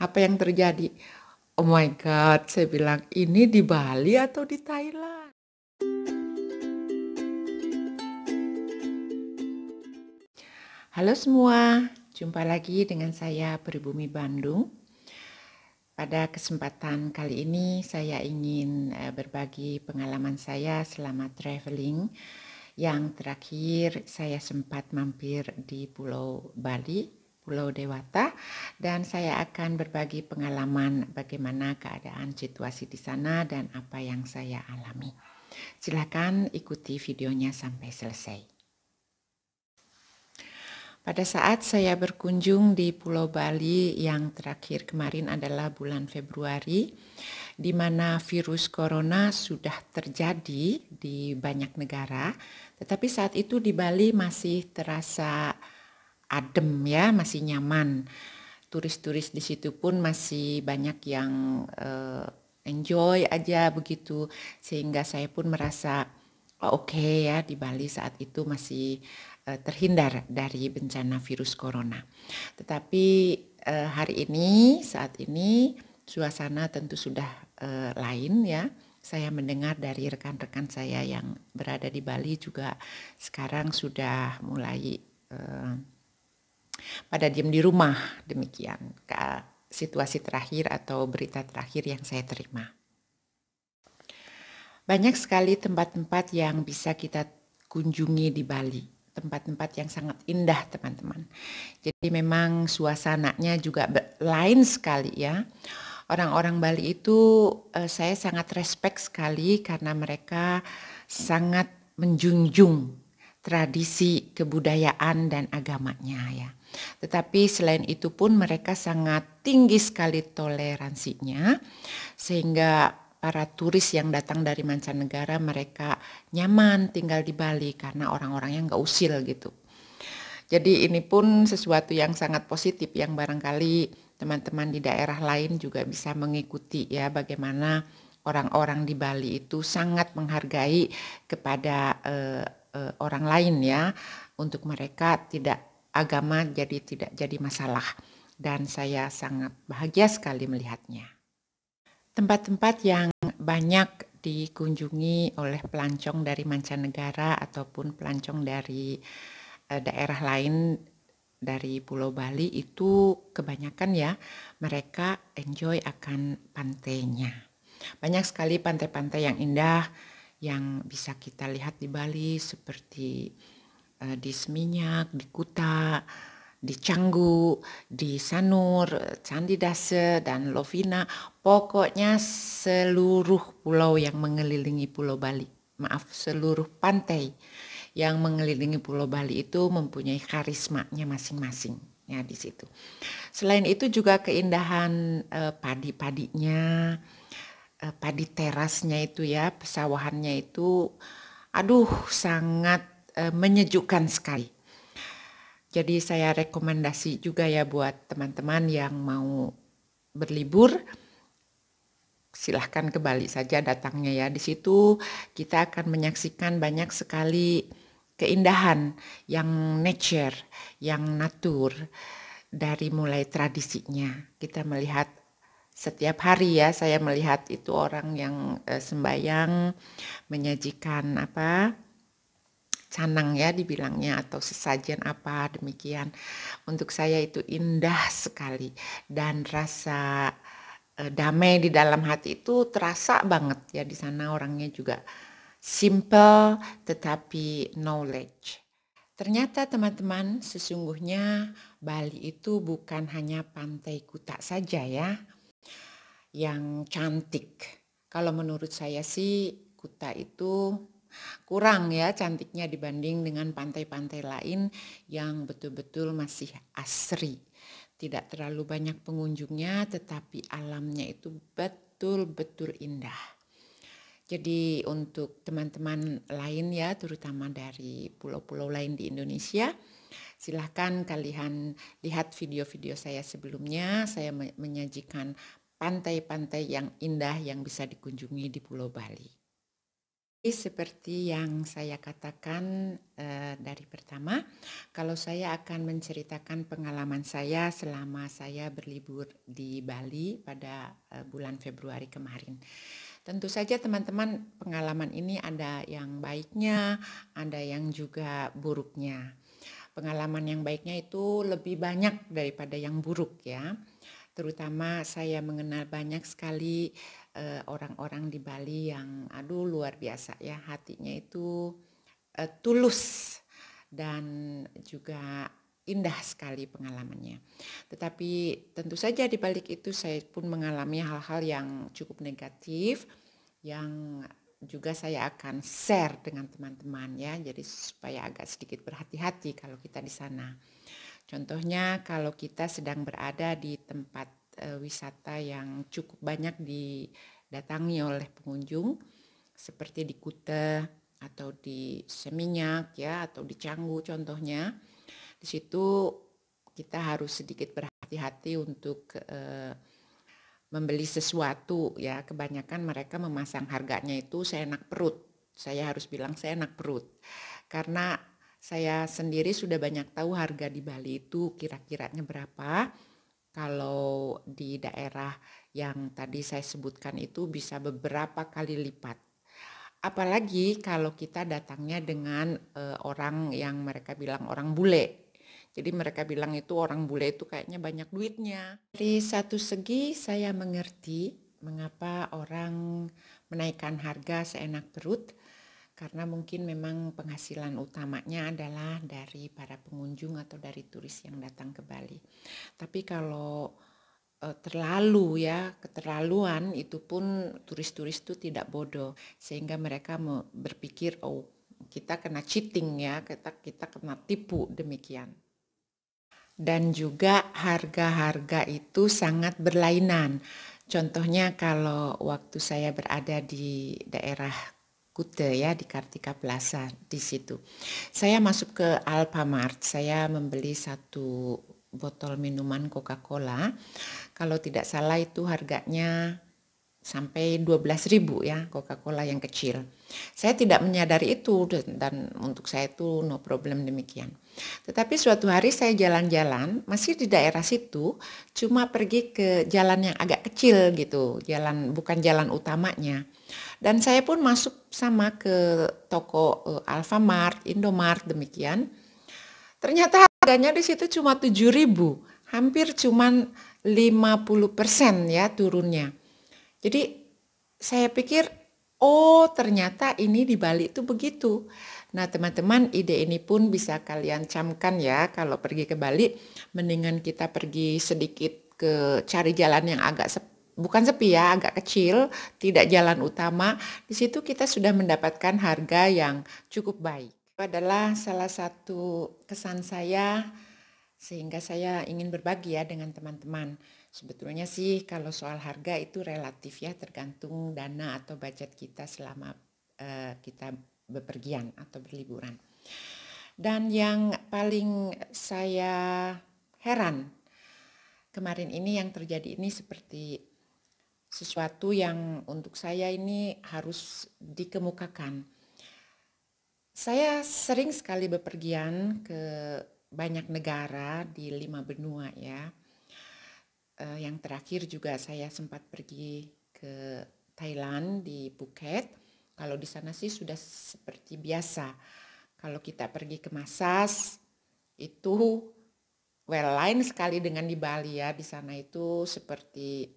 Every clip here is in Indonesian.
Apa yang terjadi? Oh my God, saya bilang ini di Bali atau di Thailand? Halo semua, jumpa lagi dengan saya Peribumi Bandung. Pada kesempatan kali ini saya ingin eh, berbagi pengalaman saya selama traveling yang terakhir saya sempat mampir di Pulau Bali Pulau Dewata dan saya akan berbagi pengalaman bagaimana keadaan situasi di sana dan apa yang saya alami. Silakan ikuti videonya sampai selesai. Pada saat saya berkunjung di Pulau Bali yang terakhir kemarin adalah bulan Februari, di mana virus corona sudah terjadi di banyak negara, tetapi saat itu di Bali masih terasa adem ya, masih nyaman. Turis-turis di situ pun masih banyak yang uh, enjoy aja begitu sehingga saya pun merasa oh, oke okay ya di Bali saat itu masih uh, terhindar dari bencana virus corona. Tetapi uh, hari ini saat ini suasana tentu sudah uh, lain ya saya mendengar dari rekan-rekan saya yang berada di Bali juga sekarang sudah mulai uh, pada diam di rumah. Demikian situasi terakhir atau berita terakhir yang saya terima. Banyak sekali tempat-tempat yang bisa kita kunjungi di Bali, tempat-tempat yang sangat indah, teman-teman. Jadi memang suasananya juga lain sekali ya. Orang-orang Bali itu eh, saya sangat respect sekali karena mereka sangat menjunjung tradisi kebudayaan dan agamanya ya. Tetapi selain itu pun mereka sangat tinggi sekali toleransinya sehingga para turis yang datang dari mancanegara mereka nyaman tinggal di Bali karena orang-orangnya nggak usil gitu. Jadi ini pun sesuatu yang sangat positif yang barangkali teman-teman di daerah lain juga bisa mengikuti ya bagaimana orang-orang di Bali itu sangat menghargai kepada eh, uh, orang lain ya untuk mereka tidak agama jadi tidak jadi masalah dan saya sangat bahagia sekali melihatnya. Tempat-tempat yang banyak dikunjungi oleh pelancong dari mancanegara ataupun pelancong dari uh, daerah lain dari Pulau Bali itu kebanyakan ya mereka enjoy akan pantainya. Banyak sekali pantai-pantai yang indah yang bisa kita lihat di Bali seperti uh, di Seminyak, di Kuta, di Canggu, di Sanur, Candi Dase, dan Lovina. Pokoknya seluruh pulau yang mengelilingi Pulau Bali, maaf seluruh pantai yang mengelilingi Pulau Bali itu mempunyai karismanya masing-masing ya di situ. Selain itu juga keindahan uh, padi-padinya, eh, padi terasnya itu ya, pesawahannya itu, aduh sangat eh, menyejukkan sekali. Jadi saya rekomendasi juga ya buat teman-teman yang mau berlibur, silahkan ke Bali saja datangnya ya. Di situ kita akan menyaksikan banyak sekali keindahan yang nature, yang natur dari mulai tradisinya. Kita melihat setiap hari ya saya melihat itu orang yang uh, sembayang menyajikan apa canang ya dibilangnya atau sesajen apa demikian untuk saya itu indah sekali dan rasa uh, damai di dalam hati itu terasa banget ya di sana orangnya juga simple tetapi knowledge Ternyata teman-teman sesungguhnya Bali itu bukan hanya pantai Kuta saja ya yang cantik. Kalau menurut saya sih Kuta itu kurang ya cantiknya dibanding dengan pantai-pantai lain yang betul-betul masih asri. Tidak terlalu banyak pengunjungnya tetapi alamnya itu betul-betul indah. Jadi untuk teman-teman lain ya terutama dari pulau-pulau lain di Indonesia silahkan kalian lihat video-video saya sebelumnya saya menyajikan pantai-pantai yang indah yang bisa dikunjungi di Pulau Bali. Seperti yang saya katakan eh, dari pertama, kalau saya akan menceritakan pengalaman saya selama saya berlibur di Bali pada eh, bulan Februari kemarin. Tentu saja teman-teman pengalaman ini ada yang baiknya, ada yang juga buruknya. Pengalaman yang baiknya itu lebih banyak daripada yang buruk ya terutama saya mengenal banyak sekali orang eh, orang-orang di Bali yang aduh luar biasa ya hatinya itu uh, tulus dan juga indah sekali pengalamannya. Tetapi tentu saja di balik itu saya pun mengalami hal-hal yang cukup negatif yang juga saya akan share dengan teman-teman ya. Jadi supaya agak sedikit berhati-hati kalau kita di sana. Contohnya kalau kita sedang berada di tempat e, wisata yang cukup banyak didatangi oleh pengunjung seperti di Kuta atau di Seminyak ya atau di Canggu contohnya. Di situ kita harus sedikit berhati-hati untuk e, membeli sesuatu ya kebanyakan mereka memasang harganya itu saya enak perut saya harus bilang saya enak perut karena saya sendiri sudah banyak tahu harga di Bali itu kira-kiranya berapa. Kalau di daerah yang tadi saya sebutkan itu bisa beberapa kali lipat. Apalagi kalau kita datangnya dengan e, orang yang mereka bilang orang bule. Jadi mereka bilang itu orang bule itu kayaknya banyak duitnya. Dari satu segi saya mengerti mengapa orang menaikkan harga seenak perut, karena mungkin memang penghasilan utamanya adalah dari para pengunjung atau dari turis yang datang ke Bali. Tapi kalau e, terlalu ya keterlaluan itu pun turis-turis itu tidak bodoh sehingga mereka berpikir oh kita kena cheating ya kita kita kena tipu demikian dan juga harga-harga itu sangat berlainan. Contohnya kalau waktu saya berada di daerah kuda ya di Kartika Plaza di situ. Saya masuk ke Alfamart, saya membeli satu botol minuman Coca-Cola. Kalau tidak salah itu harganya sampai belas ribu ya Coca-Cola yang kecil. Saya tidak menyadari itu dan untuk saya itu no problem demikian. Tetapi suatu hari saya jalan-jalan masih di daerah situ cuma pergi ke jalan yang agak kecil gitu, jalan bukan jalan utamanya. Dan saya pun masuk sama ke toko uh, Alfamart, Indomart demikian. Ternyata harganya di situ cuma 7.000, hampir cuman 50% ya turunnya. Jadi saya pikir oh ternyata ini di Bali itu begitu. Nah teman-teman ide ini pun bisa kalian camkan ya kalau pergi ke Bali mendingan kita pergi sedikit ke cari jalan yang agak sepi bukan sepi ya, agak kecil, tidak jalan utama. Di situ kita sudah mendapatkan harga yang cukup baik. Itu adalah salah satu kesan saya sehingga saya ingin berbagi ya dengan teman-teman. Sebetulnya sih kalau soal harga itu relatif ya tergantung dana atau budget kita selama uh, kita bepergian atau berliburan. Dan yang paling saya heran kemarin ini yang terjadi ini seperti sesuatu yang untuk saya ini harus dikemukakan. Saya sering sekali bepergian ke banyak negara di lima benua ya uh, yang terakhir juga saya sempat pergi ke Thailand di Phuket. Kalau di sana sih sudah seperti biasa. Kalau kita pergi ke Masas itu well lain sekali dengan di Bali ya. Di sana itu seperti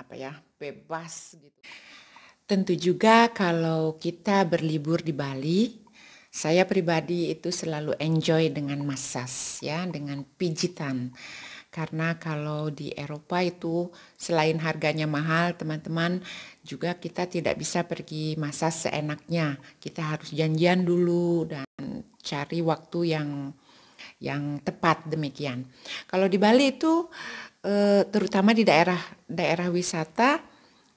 apa ya? bebas gitu. Tentu juga kalau kita berlibur di Bali, saya pribadi itu selalu enjoy dengan masas ya, dengan pijitan. Karena kalau di Eropa itu selain harganya mahal, teman-teman juga kita tidak bisa pergi masa seenaknya. Kita harus janjian dulu dan cari waktu yang yang tepat demikian. Kalau di Bali itu eh, terutama di daerah daerah wisata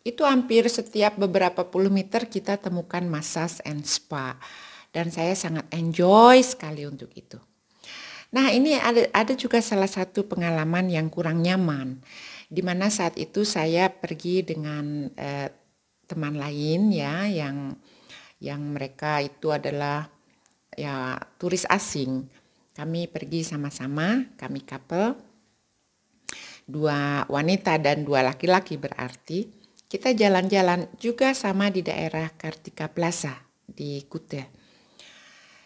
itu hampir setiap beberapa puluh meter kita temukan massage and spa dan saya sangat enjoy sekali untuk itu. Nah, ini ada ada juga salah satu pengalaman yang kurang nyaman. Di mana saat itu saya pergi dengan eh, teman lain ya yang yang mereka itu adalah ya turis asing. Kami pergi sama-sama, kami couple dua wanita dan dua laki-laki berarti kita jalan-jalan juga sama di daerah Kartika Plaza di Kute.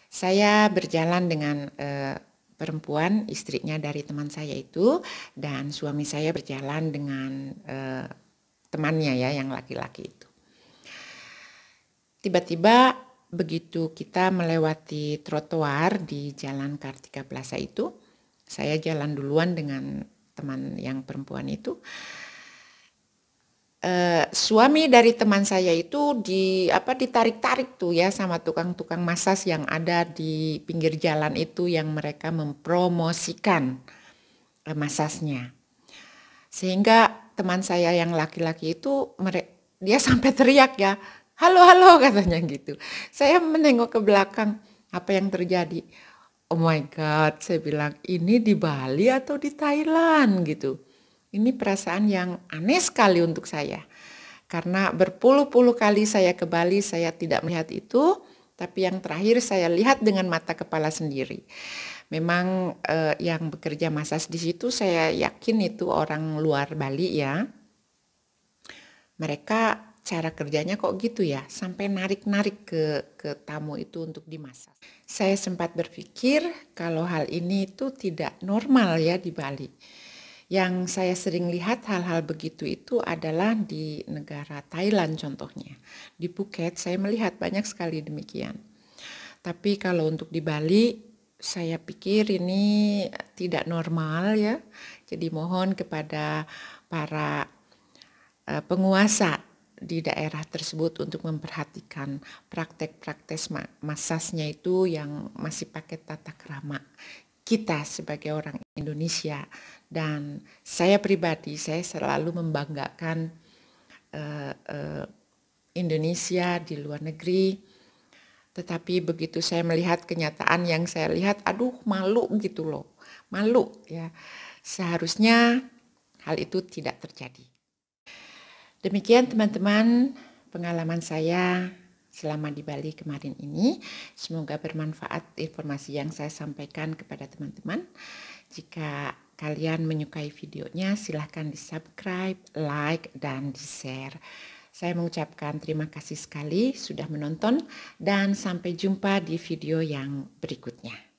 Saya berjalan dengan eh, perempuan, istrinya dari teman saya itu, dan suami saya berjalan dengan eh, temannya ya yang laki-laki itu. Tiba-tiba begitu kita melewati trotoar di Jalan Kartika Plaza itu, saya jalan duluan dengan teman yang perempuan itu eh, suami dari teman saya itu di apa ditarik-tarik tuh ya sama tukang-tukang masas yang ada di pinggir jalan itu yang mereka mempromosikan eh, masasnya. Sehingga teman saya yang laki-laki itu dia sampai teriak ya, "Halo, halo," katanya gitu. Saya menengok ke belakang, apa yang terjadi? Oh my God, saya bilang ini di Bali atau di Thailand gitu. Ini perasaan yang aneh sekali untuk saya. Karena berpuluh-puluh kali saya ke Bali, saya tidak melihat itu, tapi yang terakhir saya lihat dengan mata kepala sendiri. Memang eh, yang bekerja masas di situ saya yakin itu orang luar Bali ya. Mereka cara kerjanya kok gitu ya sampai narik-narik ke ke tamu itu untuk dimasak. Saya sempat berpikir kalau hal ini itu tidak normal ya di Bali. Yang saya sering lihat hal-hal begitu itu adalah di negara Thailand contohnya. Di Phuket saya melihat banyak sekali demikian. Tapi kalau untuk di Bali saya pikir ini tidak normal ya. Jadi mohon kepada para eh, penguasa di daerah tersebut untuk memperhatikan praktek-praktek masasnya itu yang masih pakai tata kerama kita sebagai orang Indonesia dan saya pribadi saya selalu membanggakan uh, uh, Indonesia di luar negeri tetapi begitu saya melihat kenyataan yang saya lihat aduh malu gitu loh malu ya seharusnya hal itu tidak terjadi demikian teman-teman pengalaman saya selama di Bali kemarin ini. Semoga bermanfaat informasi yang saya sampaikan kepada teman-teman. Jika kalian menyukai videonya, silahkan di-subscribe, like, dan di-share. Saya mengucapkan terima kasih sekali sudah menonton dan sampai jumpa di video yang berikutnya.